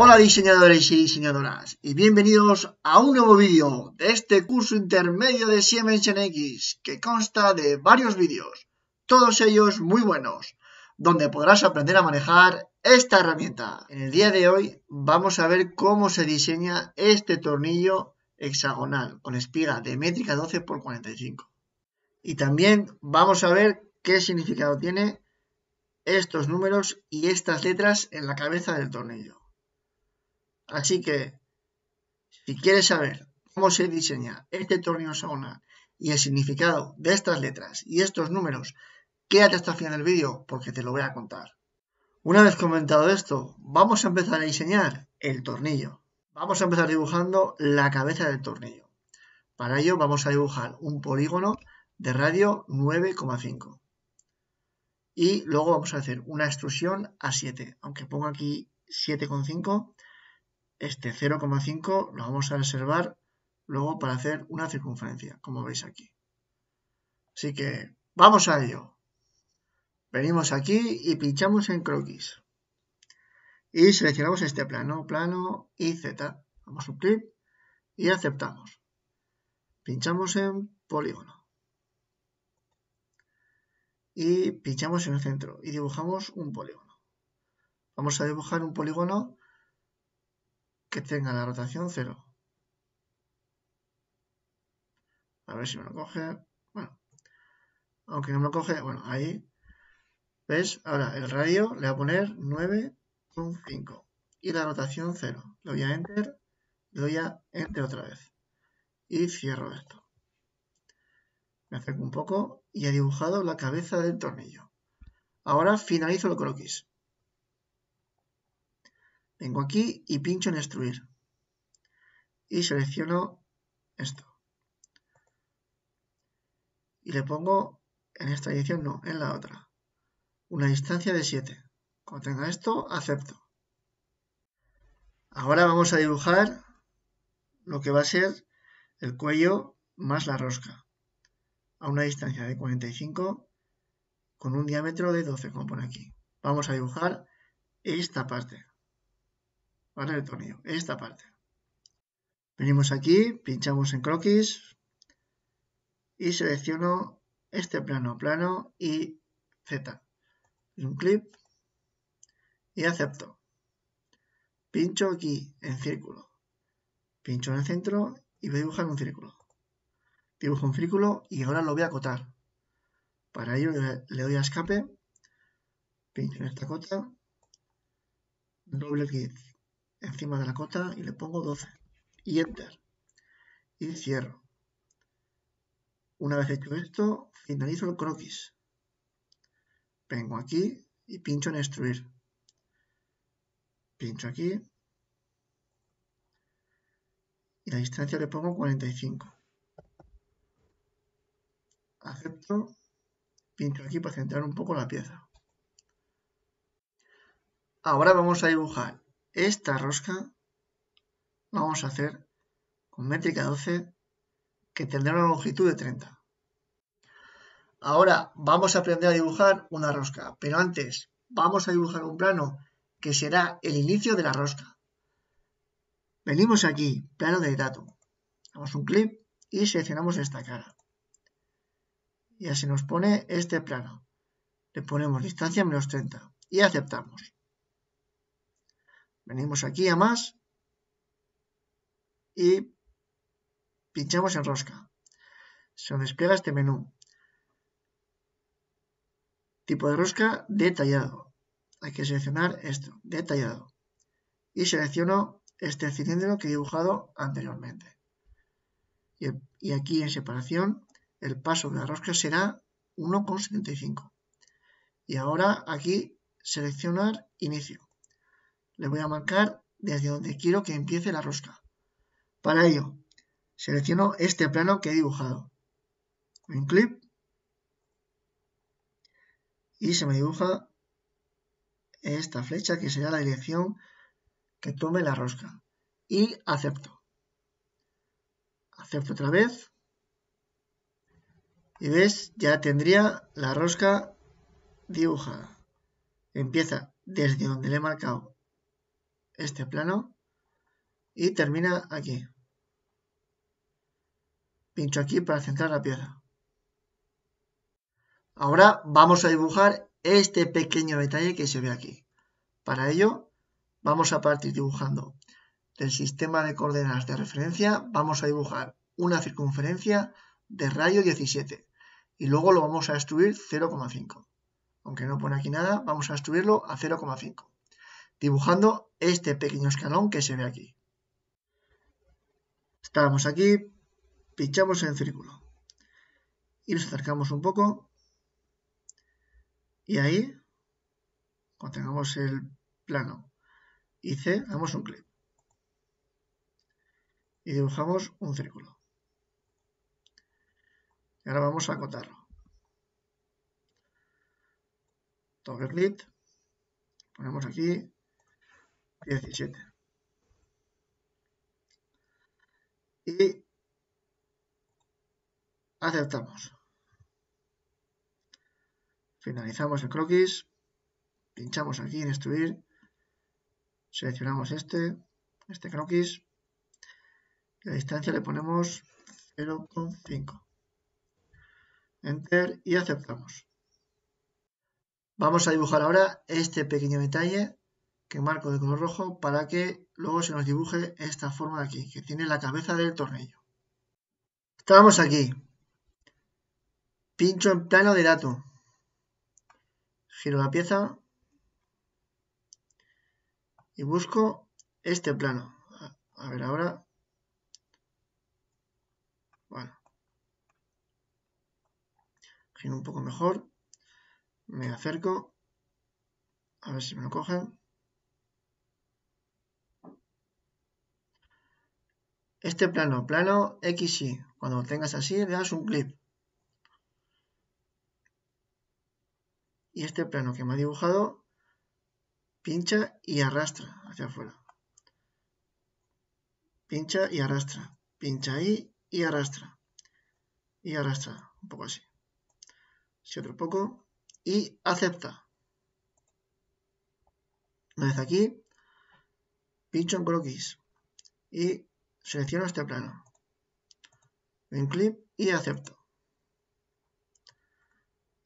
Hola diseñadores y diseñadoras y bienvenidos a un nuevo vídeo de este curso intermedio de Siemens NX que consta de varios vídeos, todos ellos muy buenos, donde podrás aprender a manejar esta herramienta. En el día de hoy vamos a ver cómo se diseña este tornillo hexagonal con espiga de métrica 12 x 45. Y también vamos a ver qué significado tiene estos números y estas letras en la cabeza del tornillo. Así que, si quieres saber cómo se diseña este tornillo sauna y el significado de estas letras y estos números, quédate hasta el final del vídeo porque te lo voy a contar. Una vez comentado esto, vamos a empezar a diseñar el tornillo. Vamos a empezar dibujando la cabeza del tornillo. Para ello vamos a dibujar un polígono de radio 9,5. Y luego vamos a hacer una extrusión a 7. Aunque pongo aquí 7,5, este 0,5 lo vamos a reservar luego para hacer una circunferencia, como veis aquí. Así que vamos a ello. Venimos aquí y pinchamos en croquis. Y seleccionamos este plano, plano y Z. a un clic y aceptamos. Pinchamos en polígono. Y pinchamos en el centro y dibujamos un polígono. Vamos a dibujar un polígono que tenga la rotación 0. A ver si me lo coge. Bueno, aunque no me lo coge, bueno, ahí. ¿Ves? Ahora el radio le voy a poner 9,5 y la rotación 0. Le voy a Enter, le doy a Enter otra vez. Y cierro esto. Me acerco un poco y he dibujado la cabeza del tornillo. Ahora finalizo lo croquis. Vengo aquí y pincho en extruir. Y selecciono esto. Y le pongo en esta dirección, no, en la otra. Una distancia de 7. Cuando tenga esto, acepto. Ahora vamos a dibujar lo que va a ser el cuello más la rosca. A una distancia de 45 con un diámetro de 12, como pone aquí. Vamos a dibujar esta parte. ¿vale? El tornillo, esta parte. Venimos aquí, pinchamos en croquis y selecciono este plano, plano y Z. Un clip y acepto. Pincho aquí en círculo. Pincho en el centro y voy a dibujar un círculo. Dibujo un círculo y ahora lo voy a acotar. Para ello le doy a escape, pincho en esta cota, doble clic encima de la cota y le pongo 12 y enter y cierro una vez hecho esto finalizo el croquis vengo aquí y pincho en extruir pincho aquí y la distancia le pongo 45 acepto pincho aquí para centrar un poco la pieza ahora vamos a dibujar esta rosca vamos a hacer con métrica 12 que tendrá una longitud de 30. Ahora vamos a aprender a dibujar una rosca, pero antes vamos a dibujar un plano que será el inicio de la rosca. Venimos aquí, plano de dato, damos un clic y seleccionamos esta cara. Y así nos pone este plano. Le ponemos distancia menos 30 y aceptamos. Venimos aquí a más y pinchamos en rosca. Se nos despliega este menú. Tipo de rosca detallado. Hay que seleccionar esto, detallado. Y selecciono este cilindro que he dibujado anteriormente. Y, y aquí en separación el paso de la rosca será 1,75. Y ahora aquí seleccionar inicio le voy a marcar desde donde quiero que empiece la rosca. Para ello, selecciono este plano que he dibujado. Un clip. Y se me dibuja esta flecha que será la dirección que tome la rosca. Y acepto. Acepto otra vez. Y ves, ya tendría la rosca dibujada. Empieza desde donde le he marcado este plano y termina aquí. Pincho aquí para centrar la pieza. Ahora vamos a dibujar este pequeño detalle que se ve aquí. Para ello vamos a partir dibujando del sistema de coordenadas de referencia, vamos a dibujar una circunferencia de radio 17 y luego lo vamos a destruir 0,5. Aunque no pone aquí nada, vamos a destruirlo a 0,5 dibujando este pequeño escalón que se ve aquí. Estábamos aquí, pinchamos en círculo y nos acercamos un poco y ahí, cuando tengamos el plano y C, damos un clic y dibujamos un círculo. Y ahora vamos a acotarlo. Doble clic, ponemos aquí 17. Y aceptamos. Finalizamos el croquis. Pinchamos aquí en destruir, Seleccionamos este, este croquis. Y a distancia le ponemos 0,5. Enter y aceptamos. Vamos a dibujar ahora este pequeño detalle que marco de color rojo para que luego se nos dibuje esta forma de aquí, que tiene la cabeza del tornillo. Estamos aquí. Pincho en plano de dato. Giro la pieza. Y busco este plano. A ver ahora. Bueno. Giro un poco mejor. Me acerco. A ver si me lo cogen. este plano, plano XY. Cuando tengas así, le das un clip. Y este plano que me ha dibujado, pincha y arrastra hacia afuera. Pincha y arrastra. Pincha ahí y arrastra. Y arrastra, un poco así. Si otro poco. Y acepta. Una vez aquí, pincho en croquis. Y Selecciono este plano. En clic y acepto.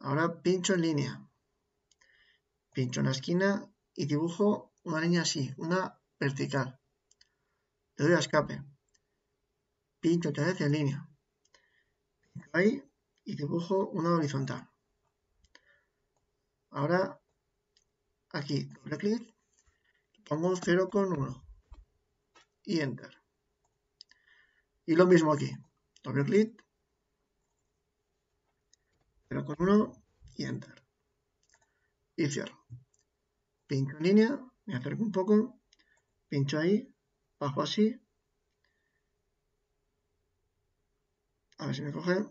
Ahora pincho en línea. Pincho en la esquina y dibujo una línea así, una vertical. Le doy a escape. Pincho otra vez en línea. Pincho ahí y dibujo una horizontal. Ahora aquí doble clic, pongo 0,1 y enter. Y lo mismo aquí. Doble clic. uno, y enter. Y cierro. Pincho línea, me acerco un poco, pincho ahí, bajo así. A ver si me coge.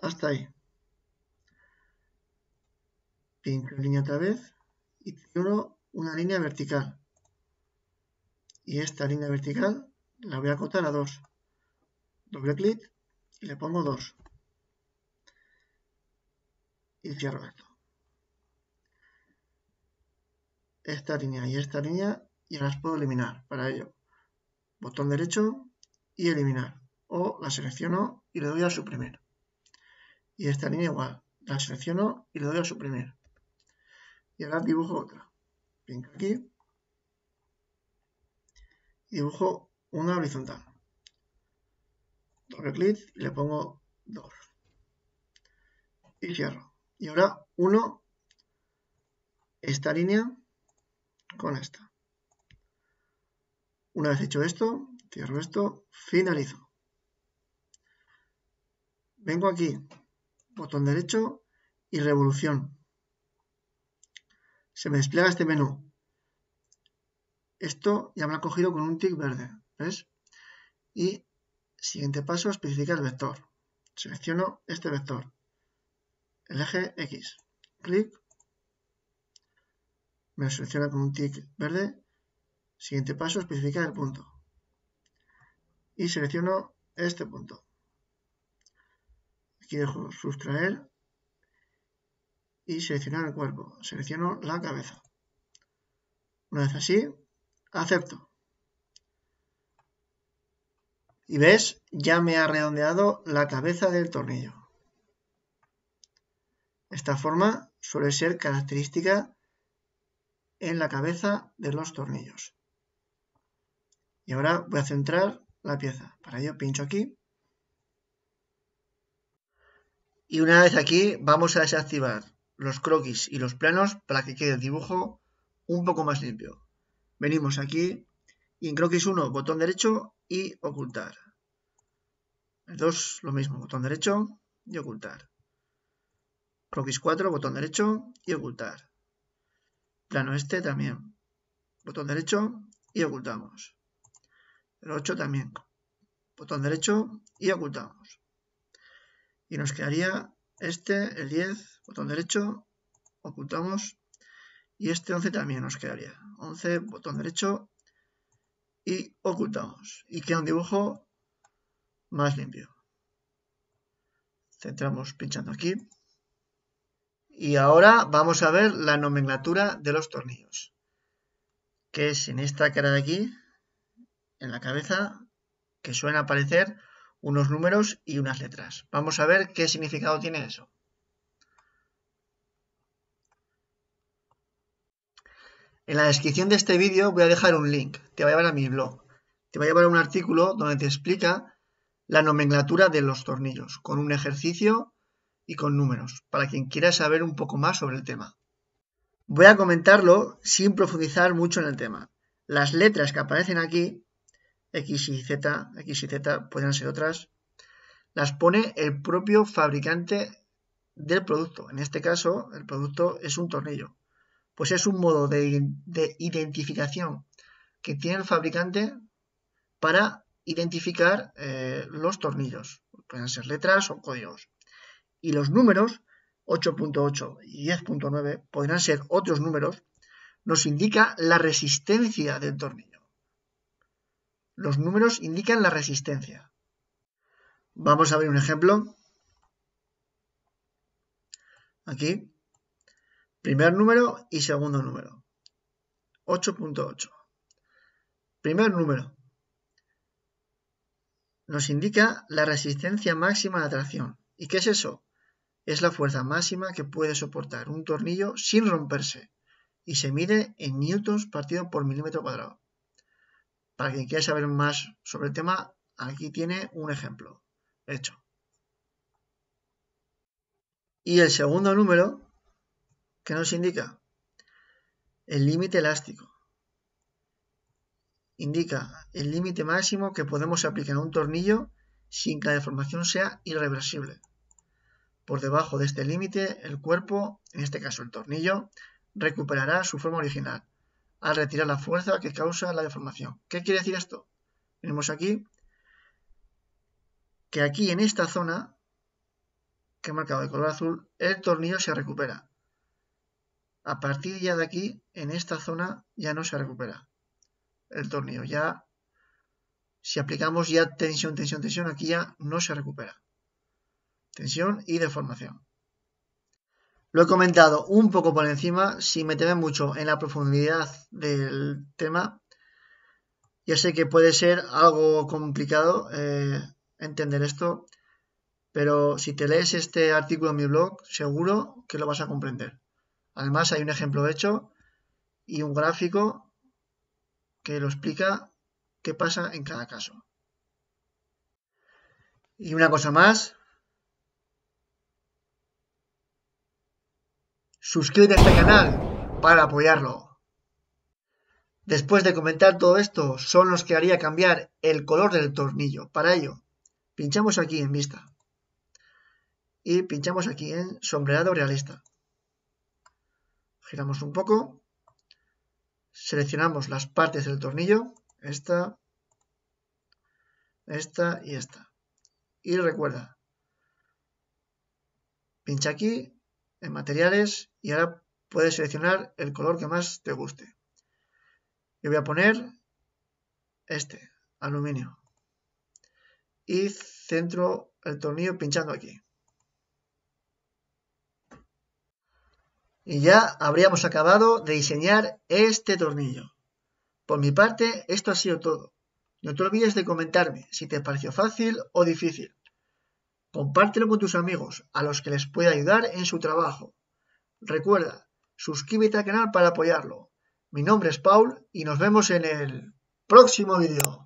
Hasta ahí. Pincho línea otra vez y tiro una línea vertical. Y esta línea vertical la voy a acotar a 2 doble clic y le pongo dos Y cierro esto. Esta línea y esta línea y las puedo eliminar. Para ello, botón derecho y eliminar. O la selecciono y le doy a suprimir. Y esta línea igual. La selecciono y le doy a suprimir. Y ahora dibujo otra. Pinco aquí. dibujo una horizontal clic y le pongo 2. Y cierro. Y ahora uno esta línea con esta. Una vez hecho esto, cierro esto, finalizo. Vengo aquí, botón derecho y revolución. Se me despliega este menú. Esto ya me lo ha cogido con un tick verde, ¿ves? Y Siguiente paso, especificar el vector. Selecciono este vector, el eje X. Clic. Me lo selecciona con un tick verde. Siguiente paso, especificar el punto. Y selecciono este punto. Aquí dejo sustraer y seleccionar el cuerpo. Selecciono la cabeza. Una vez así, acepto. Y ves, ya me ha redondeado la cabeza del tornillo. Esta forma suele ser característica en la cabeza de los tornillos. Y ahora voy a centrar la pieza. Para ello pincho aquí. Y una vez aquí vamos a desactivar los croquis y los planos para que quede el dibujo un poco más limpio. Venimos aquí y en croquis 1, botón derecho y ocultar. El 2, lo mismo, botón derecho y ocultar. Croquis 4, botón derecho y ocultar. Plano este también. Botón derecho y ocultamos. El 8 también. Botón derecho y ocultamos. Y nos quedaría este, el 10, botón derecho, ocultamos. Y este 11 también nos quedaría. 11, botón derecho y ocultamos y queda un dibujo más limpio. Centramos pinchando aquí. Y ahora vamos a ver la nomenclatura de los tornillos. Que es en esta cara de aquí, en la cabeza, que suelen aparecer unos números y unas letras. Vamos a ver qué significado tiene eso. En la descripción de este vídeo voy a dejar un link, te va a llevar a mi blog. Te va a llevar a un artículo donde te explica la nomenclatura de los tornillos, con un ejercicio y con números, para quien quiera saber un poco más sobre el tema. Voy a comentarlo sin profundizar mucho en el tema. Las letras que aparecen aquí, X y Z, X y Z pueden ser otras, las pone el propio fabricante del producto. En este caso, el producto es un tornillo pues es un modo de, identificación que tiene el fabricante para identificar eh, los tornillos. Pueden ser letras o códigos. Y los números 8.8 y 10.9 podrán ser otros números, nos indica la resistencia del tornillo. Los números indican la resistencia. Vamos a ver un ejemplo. Aquí Primer número y segundo número. 8.8. Primer número. Nos indica la resistencia máxima de tracción ¿Y qué es eso? Es la fuerza máxima que puede soportar un tornillo sin romperse y se mide en newtons partido por milímetro cuadrado. Para quien quiera saber más sobre el tema, aquí tiene un ejemplo hecho. Y el segundo número ¿Qué nos indica? El límite elástico. Indica el límite máximo que podemos aplicar a un tornillo sin que la deformación sea irreversible. Por debajo de este límite, el cuerpo, en este caso el tornillo, recuperará su forma original al retirar la fuerza que causa la deformación. ¿Qué quiere decir esto? Tenemos aquí que aquí en esta zona, que he marcado de color azul, el tornillo se recupera a partir ya de aquí, en esta zona ya no se recupera el tornillo. Ya, si aplicamos ya tensión, tensión, tensión, aquí ya no se recupera. Tensión y deformación. Lo he comentado un poco por encima, si me temen mucho en la profundidad del tema, ya sé que puede ser algo complicado eh, entender esto, pero si te lees este artículo en mi blog, seguro que lo vas a comprender. Además hay un ejemplo hecho y un gráfico que lo explica qué pasa en cada caso. Y una cosa más. Suscríbete a este canal para apoyarlo. Después de comentar todo esto, son los que haría cambiar el color del tornillo. Para ello, pinchamos aquí en vista. Y pinchamos aquí en sombreado realista giramos un poco, seleccionamos las partes del tornillo, esta, esta y esta. Y recuerda, pincha aquí en materiales y ahora puedes seleccionar el color que más te guste. Yo voy a poner este, aluminio. Y centro el tornillo pinchando aquí. y ya habríamos acabado de diseñar este tornillo. Por mi parte, esto ha sido todo. No te olvides de comentarme si te pareció fácil o difícil. Compártelo con tus amigos, a los que les pueda ayudar en su trabajo. Recuerda, suscríbete al canal para apoyarlo. Mi nombre es Paul y nos vemos en el próximo vídeo.